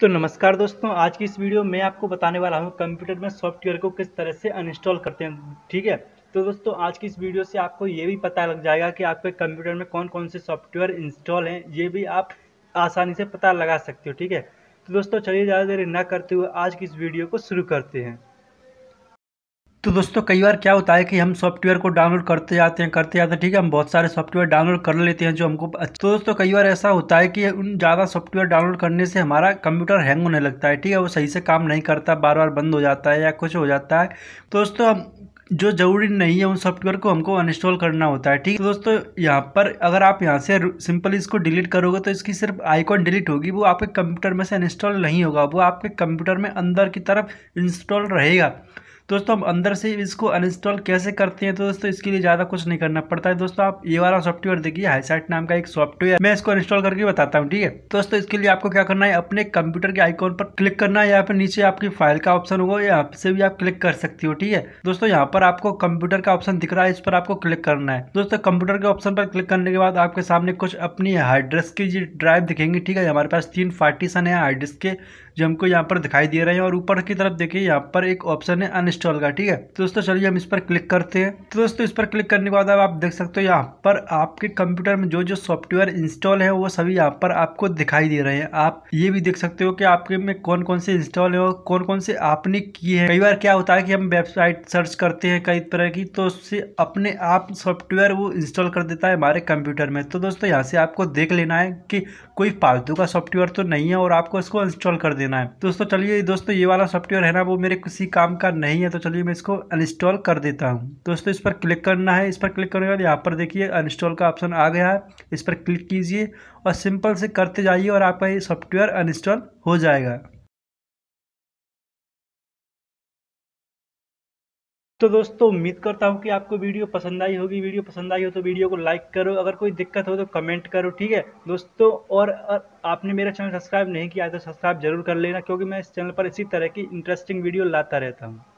तो नमस्कार दोस्तों आज की इस वीडियो में आपको बताने वाला हूँ कंप्यूटर में सॉफ्टवेयर को किस तरह से अनइंस्टॉल करते हैं ठीक है तो दोस्तों आज की इस वीडियो से आपको ये भी पता लग जाएगा कि आपके कंप्यूटर में कौन कौन से सॉफ्टवेयर इंस्टॉल हैं ये भी आप आसानी से पता लगा सकते हो ठीक है तो दोस्तों चलिए ज़्यादा देर न करते हुए आज की इस वीडियो को शुरू करते हैं तो दोस्तों कई बार क्या होता है कि हम सॉफ्टवेयर को डाउनलोड करते जाते हैं करते जाते हैं ठीक है हम बहुत सारे सॉफ्टवेयर डाउनलोड कर लेते हैं जो हमको तो दोस्तों कई बार ऐसा होता है कि उन ज़्यादा सॉफ्टवेयर डाउनलोड करने से हमारा कंप्यूटर हैंग होने लगता है ठीक है वो सही से काम नहीं करता बार बार बंद हो जाता है या कुछ हो जाता है तो दोस्तों हम जो ज़रूरी नहीं है उन सॉफ्टवेयर को हमको अनइंस्टॉल करना होता है ठीक है तो दोस्तों यहाँ पर अगर आप यहाँ से सिंपल इसको डिलीट करोगे तो इसकी सिर्फ आइकॉन डिलीट होगी वो आपके कंप्यूटर में से अनइंस्टॉल नहीं होगा वो आपके कंप्यूटर में अंदर की तरफ इंस्टॉल रहेगा दोस्तों हम अंदर से इसको अनइंस्टॉल कैसे करते हैं तो दोस्तों इसके लिए ज़्यादा कुछ नहीं करना पड़ता है दोस्तों आप ये वाला सॉफ्टवेयर देखिए हाईसाइट नाम का एक सॉफ्टवेयर मैं इसको इंस्टॉल करके बताता हूँ ठीक है दोस्तों इसके लिए आपको क्या करना है अपने कंप्यूटर के आइकॉन पर क्लिक करना है यहाँ पर नीचे आपकी फाइल का ऑप्शन होगा यहाँ से भी आप क्लिक कर सकती हो ठीक है दोस्तों यहाँ पर आपको कंप्यूटर का ऑप्शन दिख रहा है इस पर आपको क्लिक करना है दोस्तों कंप्यूटर के ऑप्शन पर क्लिक करने के बाद आपके सामने कुछ अपनी हार्ड ड्रेस की ड्राइव दिखेंगी ठीक है हमारे पास तीन पार्टीशन है हार्ड ड्रेस के जो हमको यहाँ पर दिखाई दे रहे हैं और ऊपर की तरफ देखिए यहाँ पर एक ऑप्शन है अन इंस्टॉल का ठीक है तो दोस्तों चलिए हम इस पर क्लिक करते हैं तो दोस्तों इस पर क्लिक करने के बाद आप देख सकते हो यहाँ पर आपके कंप्यूटर में जो जो सॉफ्टवेयर इंस्टॉल है वो सभी यहाँ पर आपको दिखाई दे रहे हैं आप ये भी देख सकते हो कि आपके में कौन कौन से इंस्टॉल है और कौन कौन से आपने किए हैं कई बार क्या होता है कि हम वेबसाइट सर्च करते हैं कई तरह की तो उससे अपने आप सॉफ्टवेयर वो इंस्टॉल कर देता है हमारे कंप्यूटर में तो दोस्तों यहाँ से आपको देख लेना है कि कोई फालतू का सॉफ्टवेयर तो नहीं है और आपको इसको इंस्टॉल कर देना है दोस्तों चलिए दोस्तों ये वाला सॉफ्टवेयर है ना वो मेरे किसी काम का नहीं है है तो चलिए मैं इसको अनइंस्टॉल कर देता हूँ दोस्तों इस पर क्लिक करना है इस पर क्लिक करने के बाद यहाँ पर देखिए अनइंस्टॉल का ऑप्शन आ गया है इस पर क्लिक कीजिए और सिंपल से करते जाइए और आपका ये सॉफ्टवेयर अनइंस्टॉल हो जाएगा तो दोस्तों उम्मीद करता हूँ कि आपको वीडियो पसंद आई होगी वीडियो पसंद आई हो तो वीडियो को लाइक करो अगर कोई दिक्कत हो तो कमेंट करो ठीक है दोस्तों और आपने मेरा चैनल सब्सक्राइब नहीं किया तो सब्सक्राइब जरूर कर लेना क्योंकि मैं इस चैनल पर इसी तरह की इंटरेस्टिंग वीडियो लाता रहता हूँ